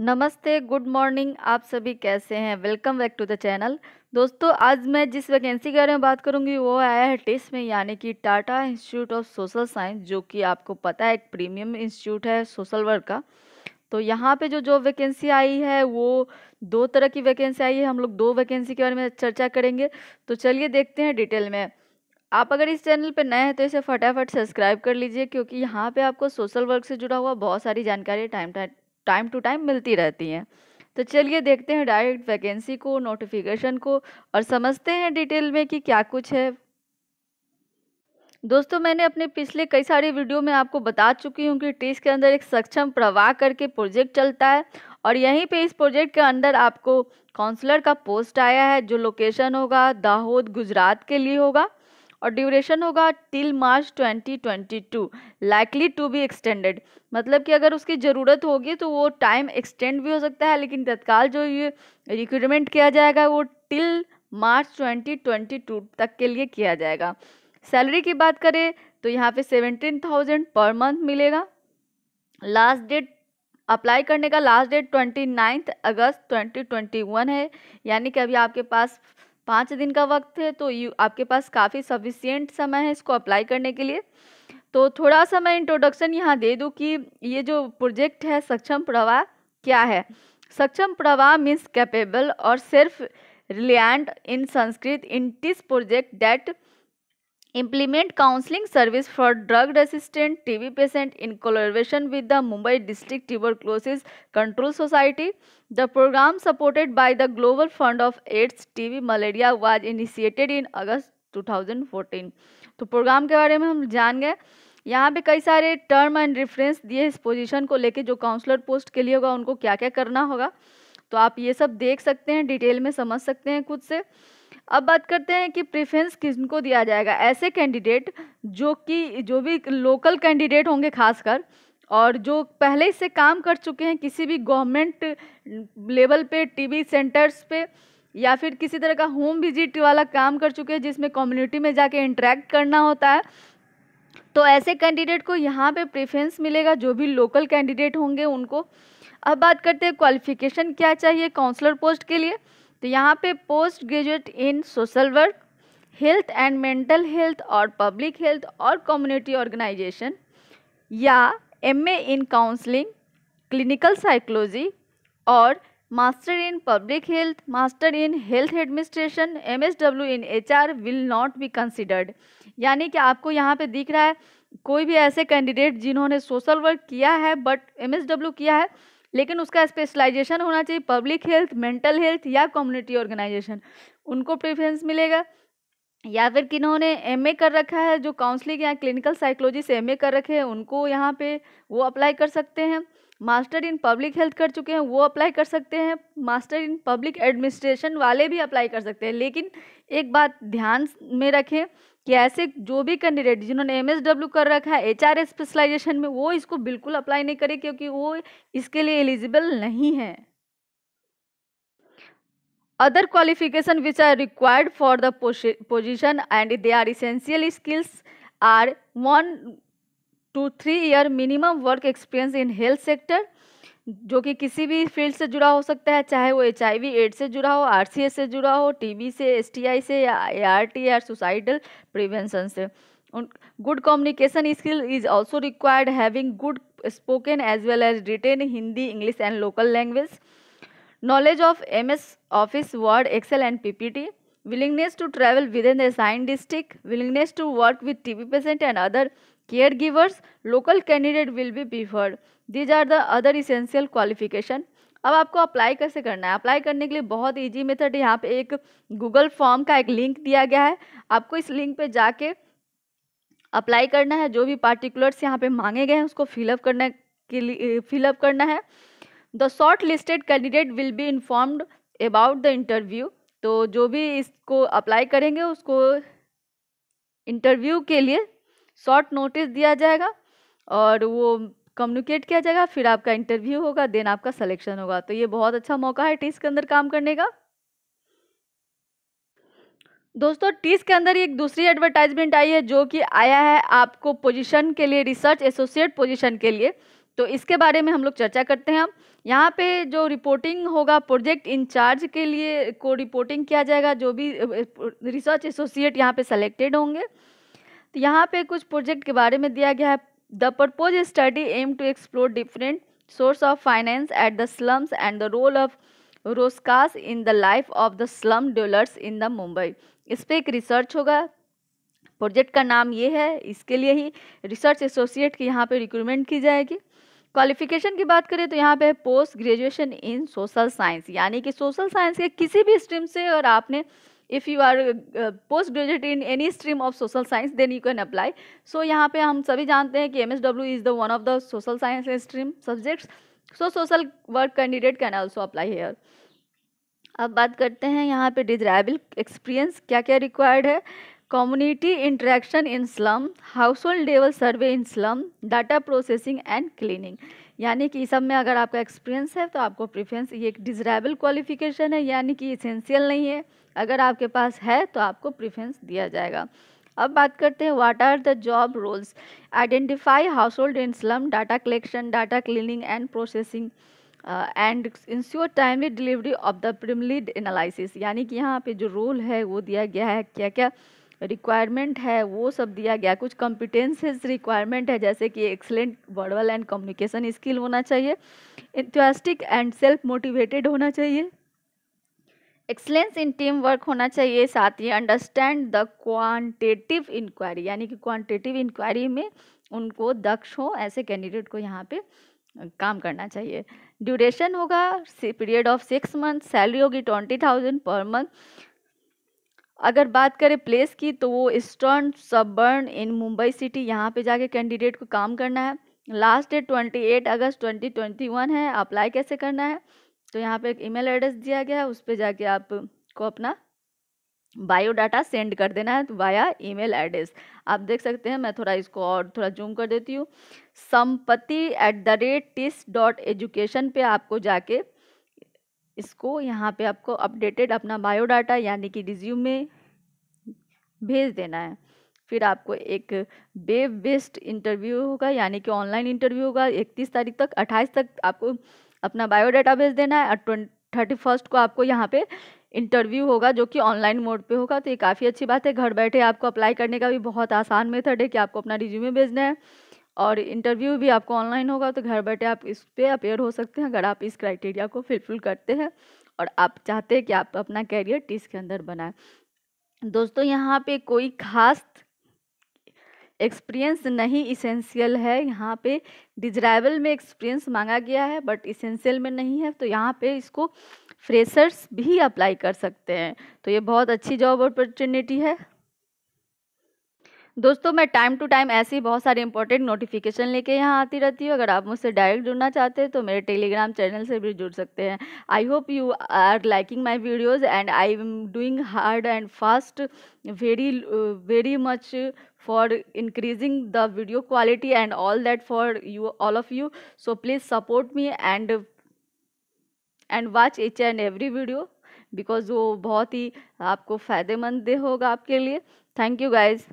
नमस्ते good morning आप सभी कैसे हैं welcome back to the channel दोस्तों आज मैं जिस वैकेंसी के बारे में बात करूंगी वो आया है टेस्ट में यानी कि Tata institute of social science जो कि आपको पता है एक प्रीमियम इंस्टीट्यूट है सोशल वर्क का तो यहाँ पे जो जो वैकेंसी आई है वो दो तरह की वैकेंसी आई है हम लोग दो वैकेंसी के बारे में चर्चा करेंगे तो चलिए देखते हैं डिटेल में आप अगर इस चैनल पर नए हैं तो इसे फटाफट सब्सक्राइब कर लीजिए क्योंकि यहाँ पे आपको सोशल वर्क से जुड़ा हुआ बहुत सारी जानकारी time time time to time मिलती रहती हैं तो चलिए देखते हैं डायरेक्ट वैकेंसी को नोटिफिकेशन को और समझते हैं डिटेल में कि क्या कुछ है दोस्तों मैंने अपने पिछले कई सारे वीडियो में आपको बता चुकी हूँ कि टीस के अंदर एक सक्षम प्रवाह करके प्रोजेक्ट चलता है और यहीं पे इस प्रोजेक्ट के अंदर आपको काउंसलर का पोस्ट आया है जो लोकेशन होगा दाहोद गुजरात के लिए होगा और ड्यूरेशन होगा till March 2022 likely to be extended मतलब कि अगर उसकी ज़रूरत होगी तो वो टाइम एक्सटेंड भी हो सकता है लेकिन तत्काल जो ये रिक्रूटमेंट किया जाएगा वो टिल मार्च 2022 तक के लिए किया जाएगा सैलरी की बात करें तो यहाँ पे सेवेंटीन थाउजेंड पर मंथ मिलेगा लास्ट डेट अप्लाई करने का last date twenty ninth August twenty twenty one है यानी कि अभी आपके पास पाँच दिन का वक्त है तो यू आपके पास काफ़ी सफिशियंट समय है इसको अप्लाई करने के लिए तो थोड़ा सा मैं इंट्रोडक्शन यहाँ दे दूँ कि ये जो प्रोजेक्ट है सक्षम प्रवाह क्या है सक्षम प्रवाह मीन्स कैपेबल और self reliant in Sanskrit in this project that implement counseling service for drug resistant tb patient in collaboration with the mumbai district tuberculosis control society the program supported by the global fund of aids tb malaria was initiated in august 2014 तो programme के बारे में हम जान गए यहाँ पे कई सारे टर्म एंड रेफरेंस दिए इस पोजीशन को लेके जो काउंसलर पोस्ट के लिए होगा उनको क्या क्या करना होगा तो आप ये सब देख सकते हैं डिटेल में समझ सकते हैं खुद से अब बात करते हैं कि प्रेफरेंस किसको दिया जाएगा ऐसे कैंडिडेट जो कि जो भी लोकल कैंडिडेट होंगे खासकर और जो पहले से काम कर चुके हैं किसी भी गवर्नमेंट लेवल पे टीवी सेंटर्स पे या फिर किसी तरह का होम विजिट वाला काम कर चुके हैं जिसमें कम्युनिटी में जाके इंटरेक्ट करना होता है तो ऐसे कैंडिडेट को यहाँ पे प्रेफरेंस मिलेगा जो भी लोकल कैंडिडेट होंगे उनको अब बात करते हैं क्वालिफिकेशन क्या चाहिए काउंसलर पोस्ट के लिए तो यहाँ पे post graduate in social work health and mental health और पब्लिक हेल्थ और कम्युनिटी ऑर्गेनाइजेशन या MA in counselling clinical psychology और master in public health master in health administration M S W in H R will not be considered यानी कि आपको यहाँ पे दिख रहा है कोई भी ऐसे कैंडिडेट जिन्होंने सोशल वर्क किया है बट एम एस डब्ल्यू किया है लेकिन उसका स्पेशलाइजेशन होना चाहिए पब्लिक हेल्थ मेंटल हेल्थ या कम्युनिटी ऑर्गेनाइजेशन उनको प्रेफरेंस मिलेगा या फिर किन्होंने ए कर रखा है जो काउंसलिंग या क्लिनिकल साइकोलॉजी से ए कर रखे हैं उनको यहाँ पे वो अप्लाई कर सकते हैं मास्टर इन पब्लिक हेल्थ कर चुके हैं वो अप्लाई कर सकते हैं मास्टर इन पब्लिक एडमिनिस्ट्रेशन वाले भी अप्लाई कर सकते हैं लेकिन एक बात ध्यान में रखें कि ऐसे जो भी कैंडिडेट जिन्होंने एम एस डब्ल्यू कर रखा है एच आर स्पेशलाइजेशन में वो इसको बिल्कुल अप्लाई नहीं करें क्योंकि वो इसके लिए एलिजिबल नहीं है other qualification which are required for the position and they are essential skills are one two three year minimum work experience in health sector जो कि किसी भी फील्ड से जुड़ा हो सकता है चाहे वो एच आई एड्स से जुड़ा हो आर से जुड़ा हो टी से एस से या ए आर टी या सुसाइडल प्रिवेंशन से good communication skill is also required having good spoken as well as written Hindi English and local language knowledge of M S office word excel and P P T willingness to travel within the sign district willingness to work with T V patient and other caregivers local candidate will be preferred these are the other essential qualification अब आपको apply कैसे करना है apply करने के लिए बहुत easy method है यहाँ पे एक गूगल फॉर्म का एक लिंक दिया गया है आपको इस लिंक पे जाके अप्लाई करना है जो भी पार्टिकुलर्स यहाँ पे मांगे गए हैं उसको फिलअप करने के लिए फिलअप करना है the shortlisted candidate will be informed about the interview तो जो भी इसको अप्लाई करेंगे उसको इंटरव्यू के लिए शॉर्ट नोटिस दिया जाएगा और वो कम्युनिकेट किया जाएगा फिर आपका इंटरव्यू होगा देन आपका सिलेक्शन होगा तो ये बहुत अच्छा मौका है टीस के अंदर काम करने का दोस्तों टीस के अंदर एक दूसरी एडवर्टाइजमेंट आई है जो कि आया है आपको पोजीशन के लिए रिसर्च एसोसिएट पोजीशन के लिए तो इसके बारे में हम लोग चर्चा करते हैं हम यहाँ पे जो रिपोर्टिंग होगा प्रोजेक्ट इंचार्ज के लिए को रिपोर्टिंग किया जाएगा जो भी रिसर्च एसोसिएट यहाँ पे सेलेक्टेड होंगे तो यहाँ पे कुछ प्रोजेक्ट के बारे में दिया गया है the purpose study aim to explore different source of finance at the slums and the role of ROSCAs in the life of the slum dwellers in the Mumbai इस पर एक रिसर्च होगा प्रोजेक्ट का नाम ये है इसके लिए ही रिसर्च एसोसिएट की यहाँ पे रिक्रूटमेंट की जाएगी क्वालिफिकेशन की बात करें तो यहाँ पे post graduation in social science यानी कि सोशल साइंस के किसी भी स्ट्रीम से और आपने if you are uh, post graduate in any stream of social science then you can apply so यहाँ पे हम सभी जानते हैं कि MSW is the one of the social science stream subjects so social work candidate can also apply here अब बात करते हैं यहाँ पे डिजराइबल एक्सपीरियंस क्या क्या रिक्वायर्ड है community interaction in slum household level survey in slum data processing and cleaning यानी कि इस सब में अगर आपका एक्सपीरियंस है तो आपको प्रिफ्रेंस ये एक डिजरेबल क्वालिफिकेशन है यानी कि इसेंशियल नहीं है अगर आपके पास है तो आपको प्रिफ्रेंस दिया जाएगा अब बात करते हैं what are the job roles identify household in slum data collection data cleaning and processing and ensure timely delivery of the preliminary analysis यानी कि यहाँ पे जो रोल है वो दिया गया है क्या क्या रिक्वायरमेंट है वो सब दिया गया कुछ कॉम्पिटेंसेज रिक्वायरमेंट है जैसे कि excellent verbal and communication skill होना चाहिए इंथ्यास्टिक एंड सेल्फ मोटिवेटेड होना चाहिए एक्सलेंस इन टीम वर्क होना चाहिए साथ ही अंडरस्टैंड द क्वांटिटिव इंक्वायरी यानी कि क्वांटिटिव इंक्वायरी में उनको दक्ष हो ऐसे कैंडिडेट को यहाँ पे काम करना चाहिए ड्यूरेशन होगा period of six month salary होगी ट्वेंटी थाउजेंड पर मंथ अगर बात करें प्लेस की तो वो eastern suburb in Mumbai city यहाँ पे जाके कैंडिडेट को काम करना है last date twenty eight August twenty twenty one है अप्लाई कैसे करना है तो यहाँ पे एक ईमेल एड्रेस दिया गया है उस पर जाके आपको अपना बायोडाटा सेंड कर देना है तो वाया ईमेल एड्रेस आप देख सकते हैं मैं थोड़ा इसको और थोड़ा जूम कर देती हूँ संपत्ति at the rate TISS dot education पर आपको जाके इसको यहाँ पे आपको अपडेटेड अपना बायोडाटा यानी कि रिज्यूमे भेज देना है फिर आपको एक वेब बेस्ड इंटरव्यू होगा यानी कि ऑनलाइन इंटरव्यू होगा इकतीस तारीख तक अट्ठाईस तक आपको अपना बायोडाटा भेज देना है और ट्वेंट थर्टी फर्स्ट को आपको यहाँ पे इंटरव्यू होगा जो कि ऑनलाइन मोड पे होगा तो ये काफ़ी अच्छी बात है घर बैठे आपको अप्लाई करने का भी बहुत आसान मेथड है कि आपको अपना रिज्यूमे भेजना है और इंटरव्यू भी आपको ऑनलाइन होगा तो घर बैठे आप इस पर अपेयर हो सकते हैं अगर आप इस क्राइटेरिया को फुलफिल करते हैं और आप चाहते हैं कि आप अपना कैरियर टीस के अंदर बनाए दोस्तों यहाँ पे कोई खास एक्सपीरियंस नहीं इसेंशियल है यहाँ पे डिजराइबल में एक्सपीरियंस मांगा गया है बट इसेंशियल में नहीं है तो यहाँ पे इसको फ्रेशर्स भी अप्लाई कर सकते हैं तो ये बहुत अच्छी जॉब अपॉर्चुनिटी है दोस्तों मैं टाइम टू टाइम ऐसी बहुत सारी इंपॉर्टेंट नोटिफिकेशन लेके यहाँ आती रहती हूँ अगर आप मुझसे डायरेक्ट जुड़ना चाहते हैं तो मेरे टेलीग्राम चैनल से भी जुड़ सकते हैं I hope you are liking my videos and I am doing hard and fast very very much for increasing the video quality and all that for you all of you so please support me and and watch each and every video because वो बहुत ही आपको फ़ायदेमंद होगा आपके लिए thank you guys